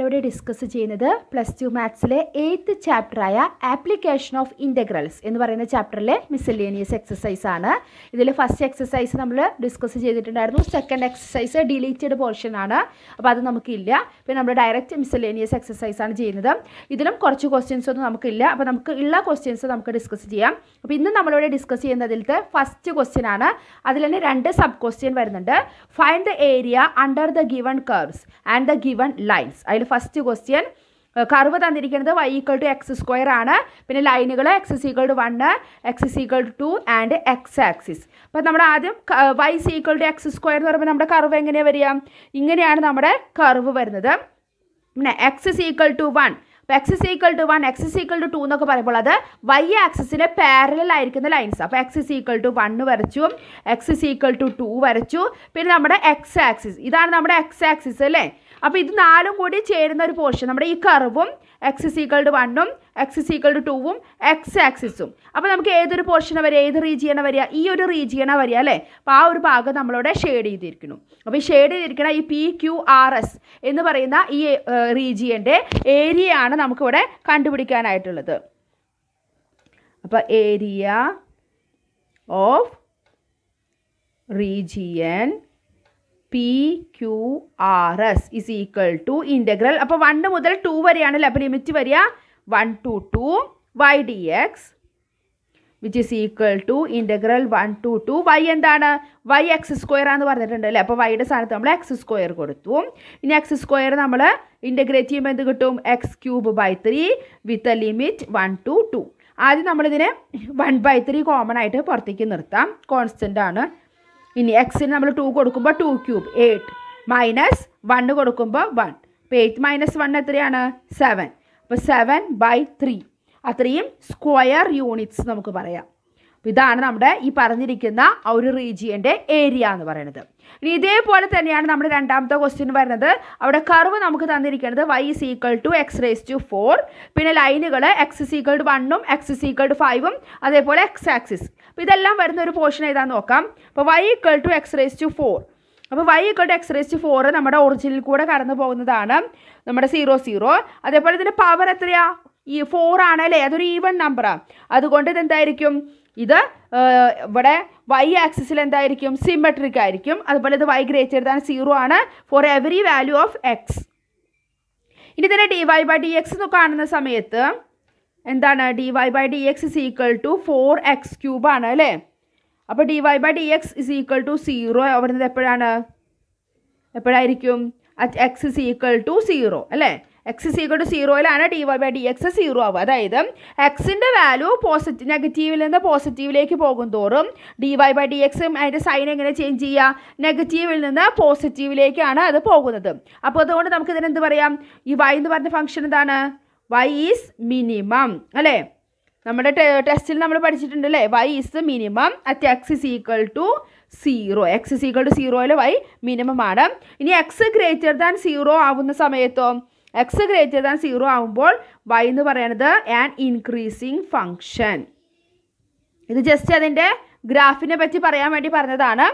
നമ്മളിവിടെ ഡിസ്കസ് ചെയ്യുന്നത് plus two മാത്സിലെ എയ്ത്ത് ചാപ്റ്ററായ ആപ്ലിക്കേഷൻ ഓഫ് ഇൻ്റഗ്രൽസ് എന്ന് പറയുന്ന ചാപ്റ്ററിലെ മിസ്സലേനിയസ് എക്സസൈസ് ആണ് ഇതിൽ ഫസ്റ്റ് എക്സസൈസ് നമ്മൾ ഡിസ്കസ് ചെയ്തിട്ടുണ്ടായിരുന്നു സെക്കൻഡ് എക്സസൈസ് ഡിലീറ്റഡ് പോർഷൻ ആണ് അപ്പോൾ അത് നമുക്കില്ല പിന്നെ നമ്മൾ ഡയറക്റ്റ് മിസ്സലേനിയസ് എക്സസൈസ് ആണ് ചെയ്യുന്നത് ഇതിലും കുറച്ച് ക്വസ്റ്റ്യൻസ് ഒന്നും നമുക്കില്ല അപ്പോൾ നമുക്ക് ഉള്ള ക്വസ്റ്റ്യൻസ് നമുക്ക് ഡിസ്കസ് ചെയ്യാം അപ്പോൾ ഇന്ന് നമ്മളിവിടെ ഡിസ്കസ് ചെയ്യുന്നതിലത്തെ ഫസ്റ്റ് ക്വസ്റ്റ്യൻ ആണ് അതിൽ തന്നെ രണ്ട് സബ് ക്വസ്റ്റ്യൻ വരുന്നുണ്ട് find the area under the given curves and the given lines അതിൽ ഫസ്റ്റ് ക്വസ്റ്റ്യൻ കർവ് തന്നിരിക്കുന്നത് y equal to x square ആണ് പിന്നെ ലൈനുകൾ x equal to one x equal to two and x axis അപ്പം നമ്മൾ ആദ്യം y equal to x square എന്ന് പറയുമ്പോൾ നമ്മുടെ കർവ് എങ്ങനെയാണ് വരിക ഇങ്ങനെയാണ് നമ്മുടെ കർവ് വരുന്നത് പിന്നെ എക്സ് സീക്വൾ ടു വൺ അപ്പോൾ x equal to one x equal to two എന്നൊക്കെ പറയുമ്പോൾ അത് വൈ ആക്സിന് പാരലൽ ആയിരിക്കുന്ന ലൈൻസ് അപ്പോൾ എക്സ് ഈക്വൾ ടു വണ്ണ് വരച്ചു എക്സ് ഈക്വൾ ടു ടു വരച്ചു പിന്നെ നമ്മുടെ എക്സ് ആക്സിസ് ഇതാണ് നമ്മുടെ എക്സ് ആക്സിസ് അല്ലേ അപ്പോൾ ഇത് നാലും കൂടി ചേരുന്ന ഒരു പോർഷൻ നമ്മുടെ ഈ കർവും എക്സ് സീക്കളുടെ വണ്ണും എക്സ് സീക്കളുടെ ടൂവും എക്സ് ആക്സിസും അപ്പോൾ നമുക്ക് ഏതൊരു പോർഷനാണ് വരിക ഏത് റീജിയനാണ് വരിക ഈ ഒരു റീജിയനാണ് വരിക അല്ലേ അപ്പോൾ ആ ഒരു ഭാഗം നമ്മളിവിടെ ഷെയ്ഡ് ചെയ്തിരിക്കുന്നു അപ്പോൾ ഈ ഷെയ്ഡ് ചെയ്തിരിക്കുന്ന ഈ പി ക്യു ആർ എസ് എന്ന് പറയുന്ന ഈ റീജിയൻ്റെ ഏരിയയാണ് നമുക്കിവിടെ കണ്ടുപിടിക്കാനായിട്ടുള്ളത് അപ്പോൾ area of region P Q R S is equal to integral അപ്പോൾ വൺ മുതൽ ടു വരെയാണല്ലോ അപ്പോൾ ലിമിറ്റ് വരിക one to two y d x which is equal to integral one to two y എന്താണ് വൈ എക്സ് സ്ക്വയർ ആണെന്ന് പറഞ്ഞിട്ടുണ്ട് അല്ലേ അപ്പോൾ വൈയുടെ സ്ഥാനത്ത് നമ്മൾ എക്സ് സ്ക്വയർ കൊടുത്തു ഇനി എക്സ് സ്ക്വയർ നമ്മൾ ഇൻ്റഗ്രേറ്റ് ചെയ്യുമ്പോൾ എന്ത് കിട്ടും x cube by three with a limit one to two ആദ്യം നമ്മളിതിനെ വൺ ബൈ ത്രീ കോമൺ ആയിട്ട് പുറത്തേക്ക് നിർത്താം കോൺസ്റ്റൻ്റ് ആണ് ഇനി എക്സിന് നമ്മൾ ടു കൊടുക്കുമ്പോൾ two cube eight minus one കൊടുക്കുമ്പോൾ വൺ അപ്പോൾ എയ്റ്റ് മൈനസ് വൺ എത്രയാണ് സെവൻ അപ്പോൾ സെവൻ ബൈ ത്രീ അത്രയും സ്ക്വയർ യൂണിറ്റ്സ് നമുക്ക് പറയാം ഇതാണ് നമ്മുടെ ഈ പറഞ്ഞിരിക്കുന്ന ഒരു റീജിയൻ്റെ ഏരിയ എന്ന് പറയുന്നത് ഇനി ഇതേപോലെ തന്നെയാണ് നമ്മുടെ രണ്ടാമത്തെ ക്വസ്റ്റ്യൻ വരുന്നത് അവിടെ കർവ് നമുക്ക് തന്നിരിക്കുന്നത് y is equal to x raise to four പിന്നെ ലൈനുകൾ എക്സ് ഇസ് ഈക്വൾ ടു വണ്ണും എക്സ് ഇസ് ഈക്വൾ ടു ഫൈവും അതേപോലെ എക്സ് ആക്സിസ് അപ്പോൾ ഇതെല്ലാം വരുന്ന ഒരു പോർഷൻ ഏതാന്ന് നോക്കാം അപ്പോൾ y equal to x raise to four അപ്പോൾ y to x to four നമ്മുടെ ഒറിജിനിൽ കൂടെ കടന്നു പോകുന്നതാണ് നമ്മുടെ സീറോ സീറോ അതേപോലെ ഇതിൻ്റെ പവർ എത്രയാ ഈ ഫോർ ആണല്ലേ അതൊരു ഈവൺ നമ്പറാണ് അതുകൊണ്ട് ഇത് എന്തായിരിക്കും ഇത് ഇവിടെ വൈ ആക്സിസിൽ എന്തായിരിക്കും സിമെട്രിക് ആയിരിക്കും അതുപോലെ ഇത് വൈ ഗ്രേറ്റർ ദാൻ സീറോ ആണ് for every value of x ഇനി തന്നെ d y by d x എന്ന് കാണുന്ന സമയത്ത് എന്താണ് d y by d x is equal to four x ആണ് അല്ലേ അപ്പോൾ d y by d x is equal to zero അവിടുന്ന് എപ്പോഴാണ് എപ്പോഴായിരിക്കും at x is equal to zero അല്ലേ എക്സ് ഇസ് ഈക്വൾ ടു സീറോയിലാണ് d y by d x zero ആവുക അതായത് എക്സിൻ്റെ വാല്യൂ പോസിറ്റീവ് നെഗറ്റീവിൽ നിന്ന് പോസിറ്റീവിലേക്ക് പോകും തോറും ഡി വൈ ബൈ ഡി എക്സും അതിൻ്റെ സൈൻ എങ്ങനെ ചേഞ്ച് ചെയ്യുക നെഗറ്റീവിൽ നിന്ന് പോസിറ്റീവിലേക്കാണ് അത് പോകുന്നത് അപ്പോൾ അതുകൊണ്ട് നമുക്കിതിനെന്ത് പറയാം ഈ വൈ എന്ന് പറഞ്ഞ ഫംഗ്ഷൻ എന്താണ് വൈ ഈസ് മിനിമം അല്ലേ നമ്മുടെ ടെസ്റ്റിൽ നമ്മൾ പഠിച്ചിട്ടുണ്ട് അല്ലേ y is the minimum at x is equal to zero x is equal to സീറോയിൽ വൈ മിനിമം ആണ് ഇനി എക്സ് ഗ്രേറ്റർ ദാൻ സീറോ ആവുന്ന സമയത്തോ എക്സ് ഗ്രേറ്റർ ദാൻ സീറോ ആവുമ്പോൾ വൈ എന്ന് പറയുന്നത് ആൻ ഇൻക്രീസിങ് ഫങ്ഷൻ ഇത് ജസ്റ്റ് അതിൻ്റെ ഗ്രാഫിനെ പറ്റി പറയാൻ വേണ്ടി പറഞ്ഞതാണ്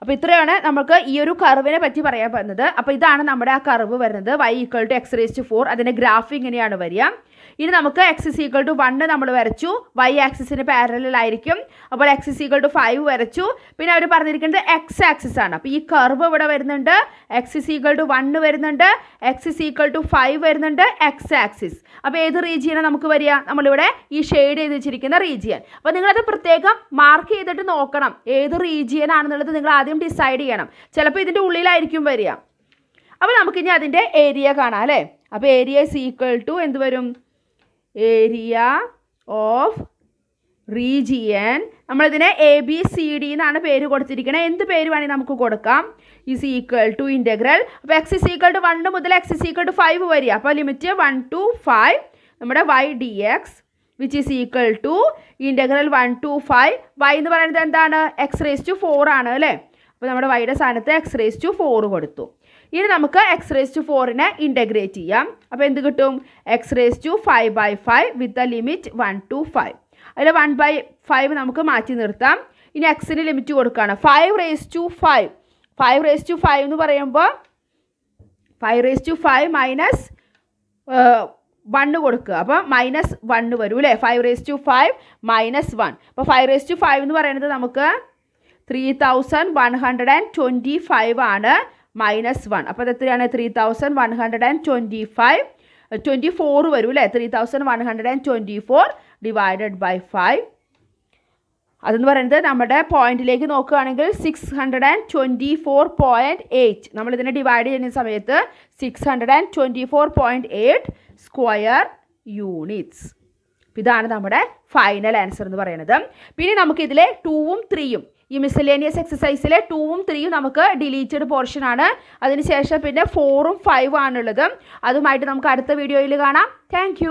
അപ്പോൾ ഇത്രയാണ് നമുക്ക് ഈ ഒരു കർവിനെ പറ്റി പറയാൻ പറ്റുന്നത് അപ്പോൾ ഇതാണ് നമ്മുടെ ആ കർവ് വരുന്നത് y equal to x raise to four അതിൻ്റെ ഗ്രാഫ് ഇങ്ങനെയാണ് വരിക ഇനി നമുക്ക് എക്സസ് ഈക്വൽ ടു വണ്ണ് നമ്മൾ വരച്ചു വൈ ആക്സിന് പാരലായിരിക്കും അപ്പോൾ എക്സസ് ഈക്വൽ ടു ഫൈവ് വരച്ചു പിന്നെ അവർ പറഞ്ഞിരിക്കുന്നത് എക്സ് ആക്സിസ് ആണ് അപ്പോൾ ഈ കർവ് ഇവിടെ വരുന്നുണ്ട് എക്സസ് ഈക്വൽ ടു വണ്ണ് വരുന്നുണ്ട് എക്സസ് ഈക്വൽ ടു ഫൈവ് വരുന്നുണ്ട് എക്സ് ആക്സിസ് അപ്പോൾ ഏത് റീജിയനാണ് നമുക്ക് വരിക നമ്മളിവിടെ ഈ ഷെയ്ഡ് ചെയ്ത് വെച്ചിരിക്കുന്ന റീജിയൻ അപ്പോൾ നിങ്ങളത് പ്രത്യേകം മാർക്ക് ചെയ്തിട്ട് നോക്കണം ഏത് റീജിയൻ ആണെന്നുള്ളത് നിങ്ങൾ ആദ്യം ഡിസൈഡ് ചെയ്യണം ചിലപ്പോൾ ഇതിൻ്റെ ഉള്ളിലായിരിക്കും വരിക അപ്പോൾ നമുക്കിനി അതിൻ്റെ ഏരിയ കാണാം അല്ലേ അപ്പോൾ ഏരിയ ഇസ് ഈക്വൽ ടു എന്ത് വരും ഏരിയ ഓഫ് റീജിയൻ നമ്മളിതിനെ എ ബി സി ഡി എന്നാണ് പേര് കൊടുത്തിരിക്കുന്നത് എന്ത് പേര് വേണേൽ നമുക്ക് കൊടുക്കാം ഇസ് ഈക്വൽ ടു ഇൻ്റഗ്രൽ അപ്പോൾ x is equal to one മുതൽ x is equal to five വരിക അപ്പോൾ ലിമിറ്റ് വൺ ടു ഫൈവ് നമ്മുടെ y d x which is equal to integral one to five y എന്ന് പറയുന്നത് എന്താണ് എക്സ് റേസ് ടു ഫോർ ആണ് അല്ലേ അപ്പോൾ നമ്മുടെ വൈയുടെ സ്ഥാനത്ത് എക്സ് റേസ് ടു ഫോർ കൊടുത്തു ഇനി നമുക്ക് എക്സ് റേസ് ടു ഫോറിനെ ഇൻറ്റഗ്രേറ്റ് ചെയ്യാം അപ്പോൾ എന്ത് കിട്ടും x raise to five by five with the limit one to five അതിൽ വൺ ബൈ ഫൈവ് നമുക്ക് മാറ്റി നിർത്താം ഇനി എക്സിന് ലിമിറ്റ് കൊടുക്കുകയാണ് five raise to five five raise to five എന്ന് പറയുമ്പോൾ five raise to five minus one കൊടുക്കുക അപ്പോൾ മൈനസ് വണ്ണ് വരും അല്ലേ five raise to five minus one അപ്പോൾ ഫൈവ് റേസ് ടു ഫൈവ് എന്ന് പറയുന്നത് നമുക്ക് three thousand one hundred and twenty five ആണ് മൈനസ് വൺ അപ്പോൾ അത് എത്രയാണ് three thousand one hundred and twenty five twenty four വരും അല്ലേ three thousand one hundred and twenty four divided by five അതെന്ന് പറയുന്നത് നമ്മുടെ പോയിന്റിലേക്ക് നോക്കുകയാണെങ്കിൽ six hundred and twenty four point eight നമ്മൾ ഇതിനെ ഡിവൈഡ് ചെയ്യുന്ന സമയത്ത് six hundred and twenty four point eight square units ഇതാണ് നമ്മുടെ ഫൈനൽ ആൻസർ എന്ന് പറയുന്നത് പിന്നെ നമുക്കിതിലെ ടൂവും ത്രീയും ഈ മിസലേനിയസ് എക്സസൈസിലെ ടൂവും ത്രീയും നമുക്ക് ഡിലീറ്റഡ് പോർഷൻ ആണ് അതിനുശേഷം പിന്നെ ഫോറും ഫൈവും ആണുള്ളത് അതുമായിട്ട് നമുക്ക് അടുത്ത വീഡിയോയിൽ കാണാം താങ്ക്